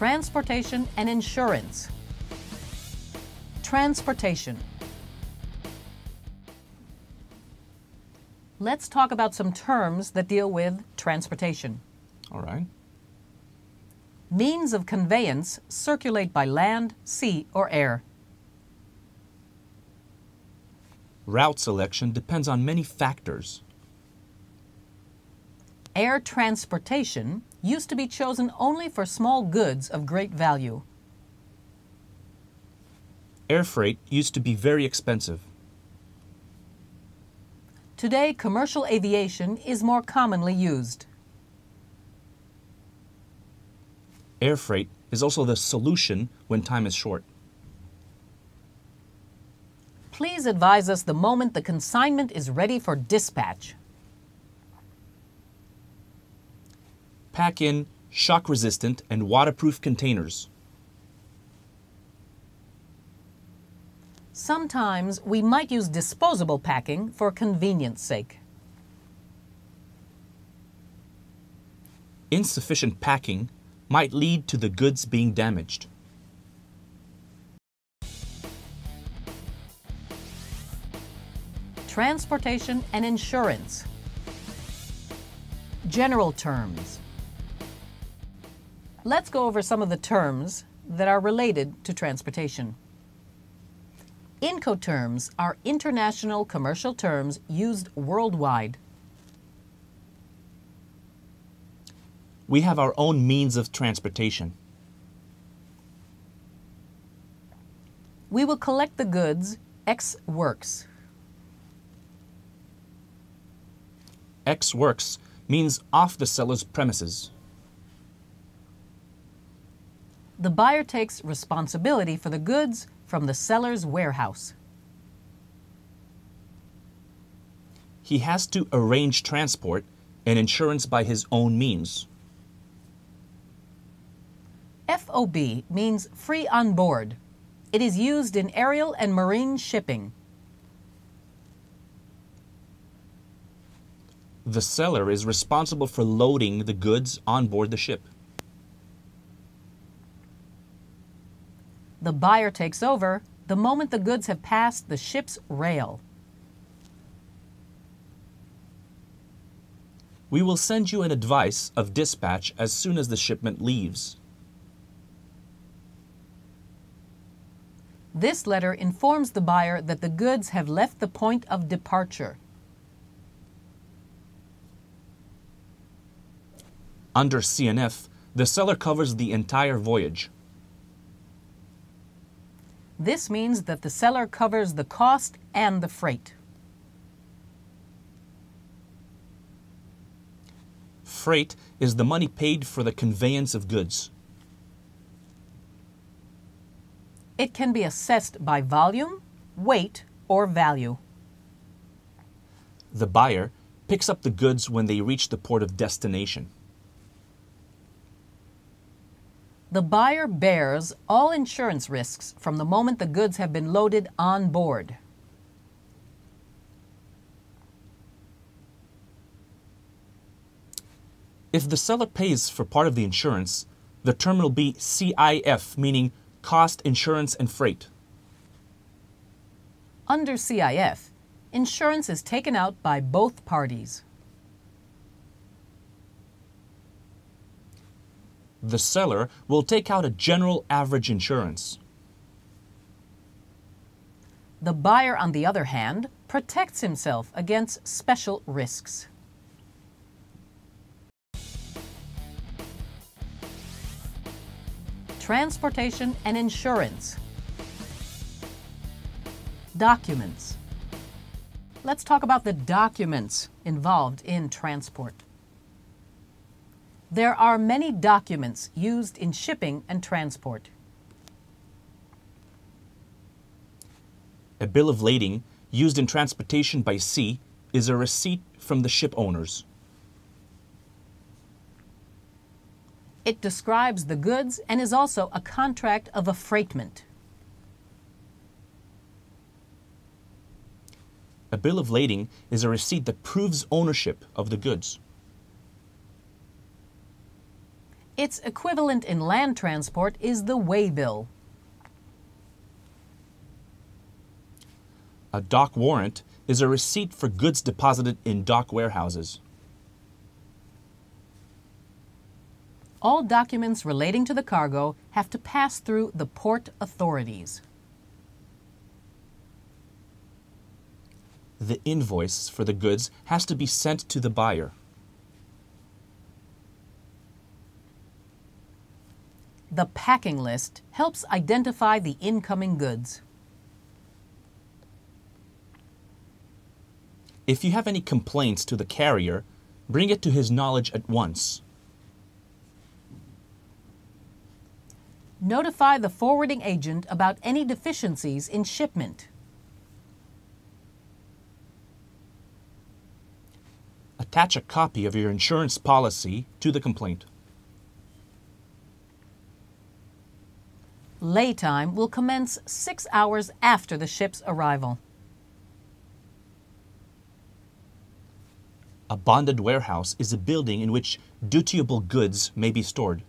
transportation and insurance. Transportation. Let's talk about some terms that deal with transportation. All right. Means of conveyance circulate by land, sea, or air. Route selection depends on many factors. Air transportation used to be chosen only for small goods of great value. Air freight used to be very expensive. Today, commercial aviation is more commonly used. Air freight is also the solution when time is short. Please advise us the moment the consignment is ready for dispatch. pack in shock resistant and waterproof containers. Sometimes we might use disposable packing for convenience sake. Insufficient packing might lead to the goods being damaged. Transportation and insurance. General terms. Let's go over some of the terms that are related to transportation. Incoterms are international commercial terms used worldwide. We have our own means of transportation. We will collect the goods X works. X works means off the seller's premises the buyer takes responsibility for the goods from the seller's warehouse. He has to arrange transport and insurance by his own means. FOB means free on board. It is used in aerial and marine shipping. The seller is responsible for loading the goods on board the ship. The buyer takes over the moment the goods have passed the ship's rail. We will send you an advice of dispatch as soon as the shipment leaves. This letter informs the buyer that the goods have left the point of departure. Under CNF, the seller covers the entire voyage, this means that the seller covers the cost and the freight. Freight is the money paid for the conveyance of goods. It can be assessed by volume, weight, or value. The buyer picks up the goods when they reach the port of destination. The buyer bears all insurance risks from the moment the goods have been loaded on board. If the seller pays for part of the insurance, the term will be CIF, meaning cost, insurance, and freight. Under CIF, insurance is taken out by both parties. the seller, will take out a general average insurance. The buyer, on the other hand, protects himself against special risks. Transportation and insurance. Documents. Let's talk about the documents involved in transport. There are many documents used in shipping and transport. A bill of lading used in transportation by sea is a receipt from the ship owners. It describes the goods and is also a contract of affreightment. A bill of lading is a receipt that proves ownership of the goods. Its equivalent in land transport is the waybill. A dock warrant is a receipt for goods deposited in dock warehouses. All documents relating to the cargo have to pass through the port authorities. The invoice for the goods has to be sent to the buyer. The packing list helps identify the incoming goods. If you have any complaints to the carrier, bring it to his knowledge at once. Notify the forwarding agent about any deficiencies in shipment. Attach a copy of your insurance policy to the complaint. Lay time will commence six hours after the ship's arrival. A bonded warehouse is a building in which dutiable goods may be stored.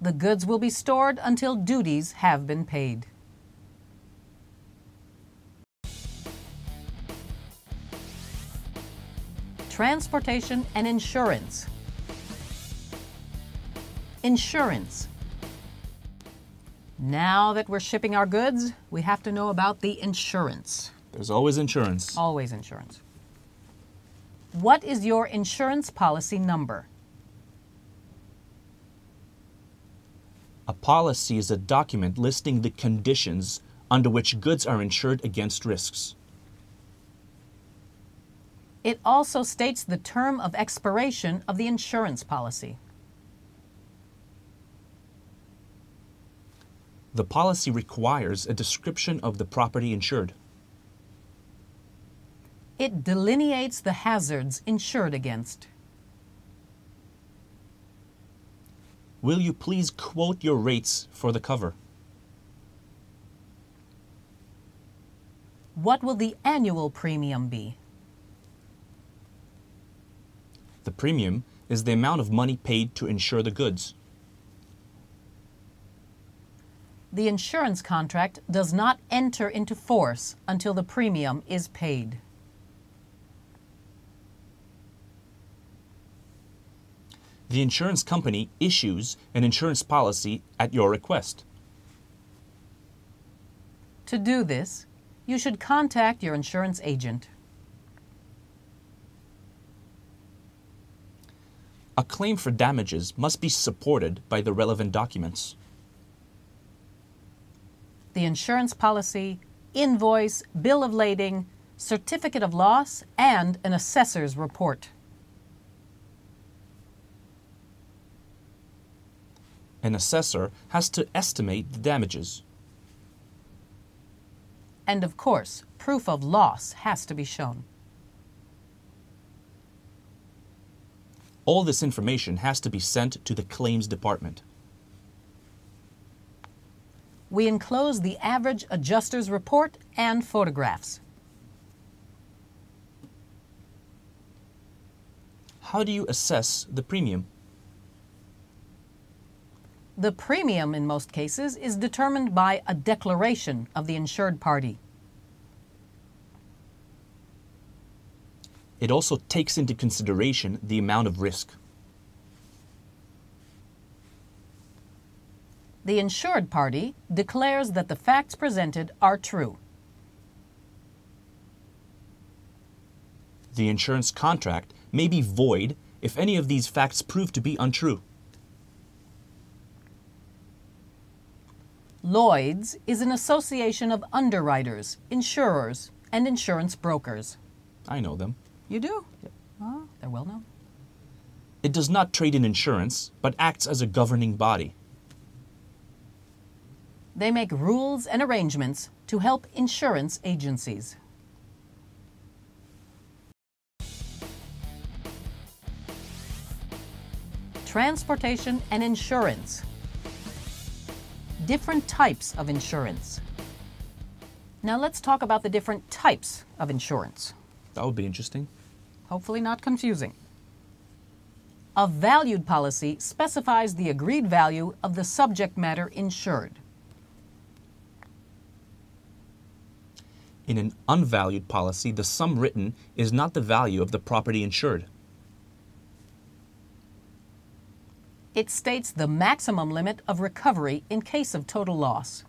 The goods will be stored until duties have been paid. Transportation and insurance Insurance. Now that we're shipping our goods, we have to know about the insurance. There's always insurance. Always insurance. What is your insurance policy number? A policy is a document listing the conditions under which goods are insured against risks. It also states the term of expiration of the insurance policy. the policy requires a description of the property insured. It delineates the hazards insured against. Will you please quote your rates for the cover? What will the annual premium be? The premium is the amount of money paid to insure the goods. the insurance contract does not enter into force until the premium is paid. The insurance company issues an insurance policy at your request. To do this, you should contact your insurance agent. A claim for damages must be supported by the relevant documents the insurance policy, invoice, bill of lading, certificate of loss, and an assessor's report. An assessor has to estimate the damages. And of course, proof of loss has to be shown. All this information has to be sent to the claims department we enclose the average adjuster's report and photographs. How do you assess the premium? The premium, in most cases, is determined by a declaration of the insured party. It also takes into consideration the amount of risk. the insured party declares that the facts presented are true. The insurance contract may be void if any of these facts prove to be untrue. Lloyd's is an association of underwriters, insurers, and insurance brokers. I know them. You do? Yep. Ah, they're well known. It does not trade in insurance, but acts as a governing body. They make rules and arrangements to help insurance agencies. Transportation and insurance. Different types of insurance. Now let's talk about the different types of insurance. That would be interesting. Hopefully not confusing. A valued policy specifies the agreed value of the subject matter insured. In an unvalued policy, the sum written is not the value of the property insured. It states the maximum limit of recovery in case of total loss.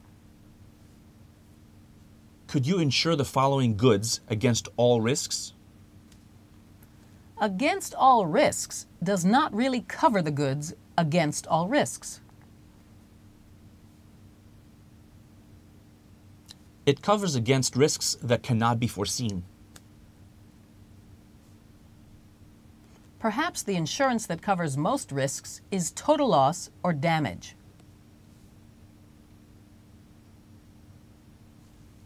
Could you insure the following goods against all risks? Against all risks does not really cover the goods against all risks. It covers against risks that cannot be foreseen. Perhaps the insurance that covers most risks is total loss or damage.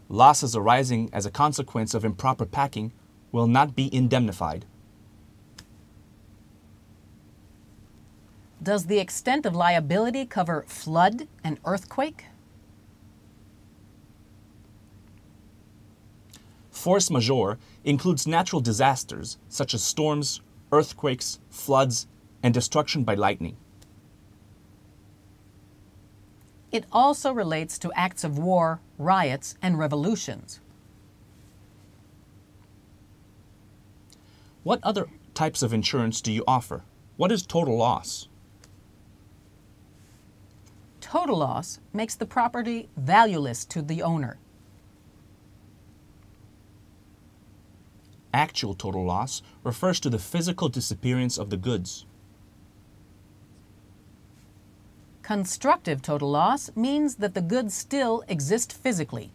Losses arising as a consequence of improper packing will not be indemnified. Does the extent of liability cover flood and earthquake? Force majeure includes natural disasters such as storms, earthquakes, floods, and destruction by lightning. It also relates to acts of war, riots, and revolutions. What other types of insurance do you offer? What is total loss? Total loss makes the property valueless to the owner. Actual total loss refers to the physical disappearance of the goods. Constructive total loss means that the goods still exist physically.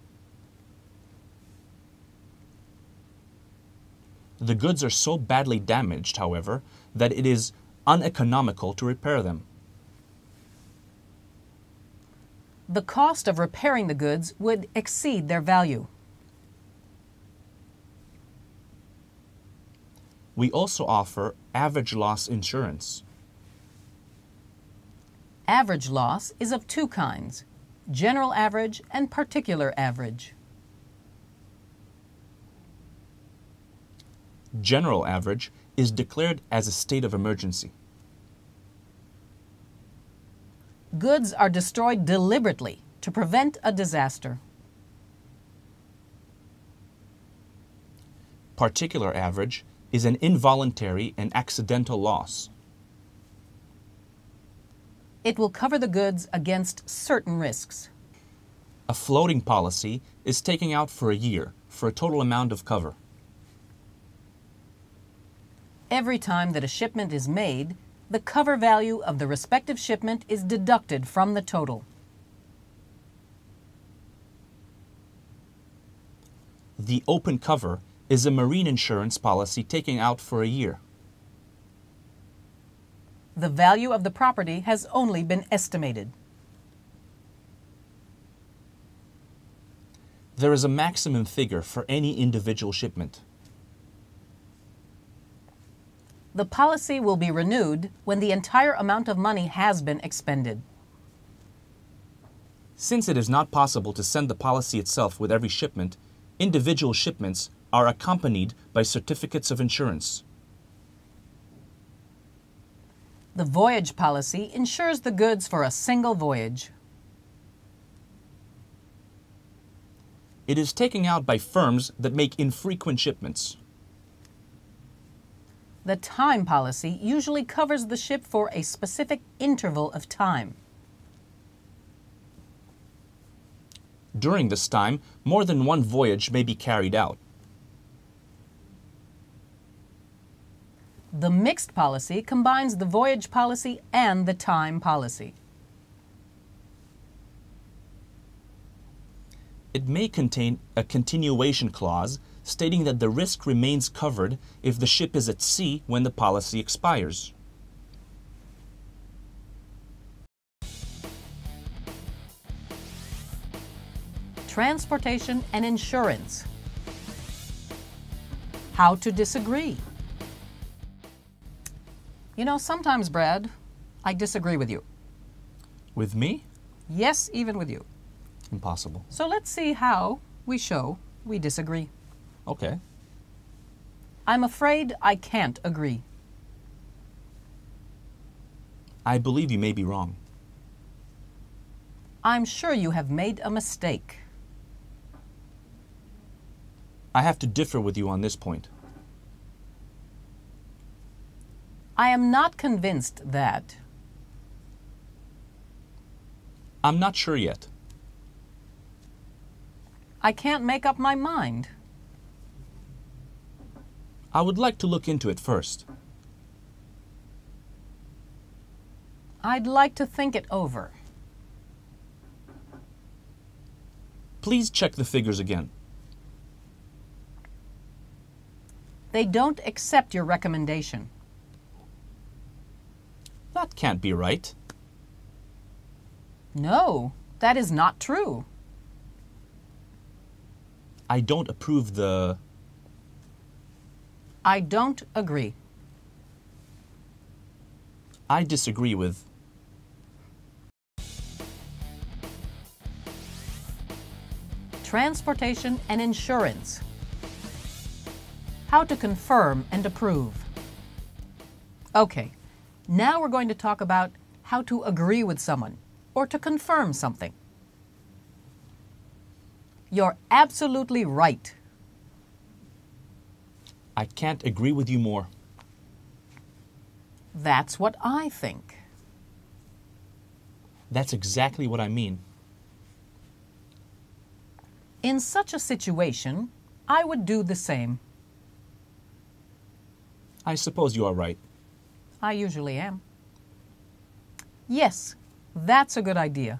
The goods are so badly damaged, however, that it is uneconomical to repair them. The cost of repairing the goods would exceed their value. We also offer average loss insurance. Average loss is of two kinds, general average and particular average. General average is declared as a state of emergency. Goods are destroyed deliberately to prevent a disaster. Particular average is an involuntary and accidental loss. It will cover the goods against certain risks. A floating policy is taking out for a year for a total amount of cover. Every time that a shipment is made, the cover value of the respective shipment is deducted from the total. The open cover is a marine insurance policy taking out for a year. The value of the property has only been estimated. There is a maximum figure for any individual shipment. The policy will be renewed when the entire amount of money has been expended. Since it is not possible to send the policy itself with every shipment, individual shipments are accompanied by certificates of insurance. The voyage policy insures the goods for a single voyage. It is taken out by firms that make infrequent shipments. The time policy usually covers the ship for a specific interval of time. During this time, more than one voyage may be carried out. The mixed policy combines the voyage policy and the time policy. It may contain a continuation clause stating that the risk remains covered if the ship is at sea when the policy expires. Transportation and insurance. How to disagree. You know, sometimes, Brad, I disagree with you. With me? Yes, even with you. Impossible. So let's see how we show we disagree. Okay. I'm afraid I can't agree. I believe you may be wrong. I'm sure you have made a mistake. I have to differ with you on this point. I am not convinced that. I'm not sure yet. I can't make up my mind. I would like to look into it first. I'd like to think it over. Please check the figures again. They don't accept your recommendation. That can't be right. No, that is not true. I don't approve the. I don't agree. I disagree with. Transportation and insurance. How to confirm and approve. Okay, now we're going to talk about how to agree with someone or to confirm something. You're absolutely right. I can't agree with you more. That's what I think. That's exactly what I mean. In such a situation, I would do the same. I suppose you are right. I usually am. Yes, that's a good idea.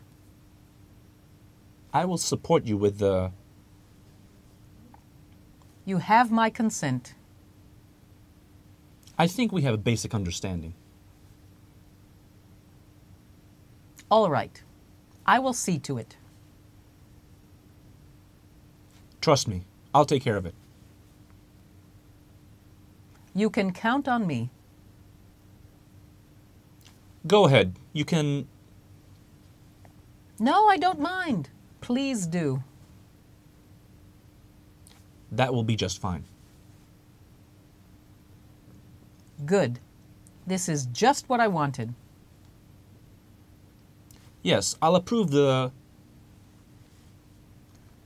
I will support you with the. You have my consent. I think we have a basic understanding. All right. I will see to it. Trust me, I'll take care of it. You can count on me. Go ahead. You can. No, I don't mind. Please do. That will be just fine. Good. This is just what I wanted. Yes, I'll approve the.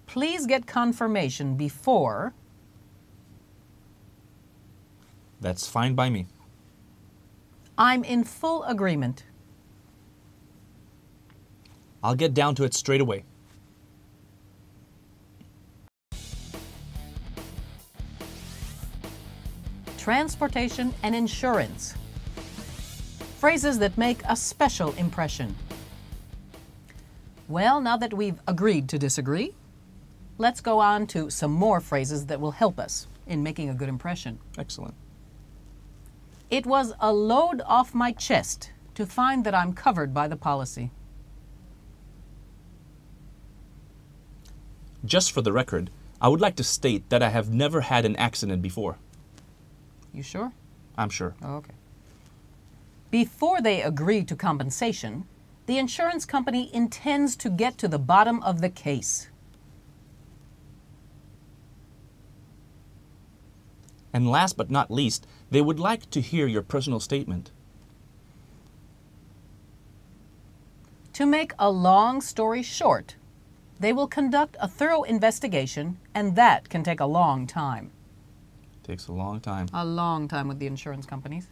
Please get confirmation before. That's fine by me. I'm in full agreement. I'll get down to it straight away. Transportation and insurance. Phrases that make a special impression. Well, now that we've agreed to disagree, let's go on to some more phrases that will help us in making a good impression. Excellent. It was a load off my chest to find that I'm covered by the policy. Just for the record, I would like to state that I have never had an accident before. You sure? I'm sure. Oh, okay. Before they agree to compensation, the insurance company intends to get to the bottom of the case. And last but not least, they would like to hear your personal statement. To make a long story short, they will conduct a thorough investigation, and that can take a long time. Takes a long time. A long time with the insurance companies.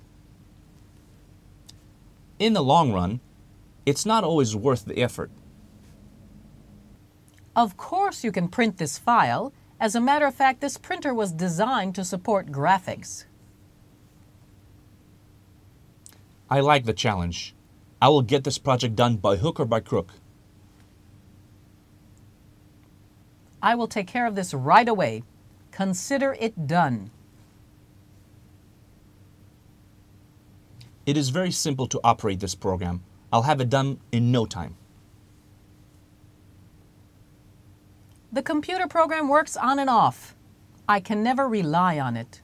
In the long run, it's not always worth the effort. Of course, you can print this file as a matter of fact, this printer was designed to support graphics. I like the challenge. I will get this project done by hook or by crook. I will take care of this right away. Consider it done. It is very simple to operate this program. I'll have it done in no time. The computer program works on and off. I can never rely on it.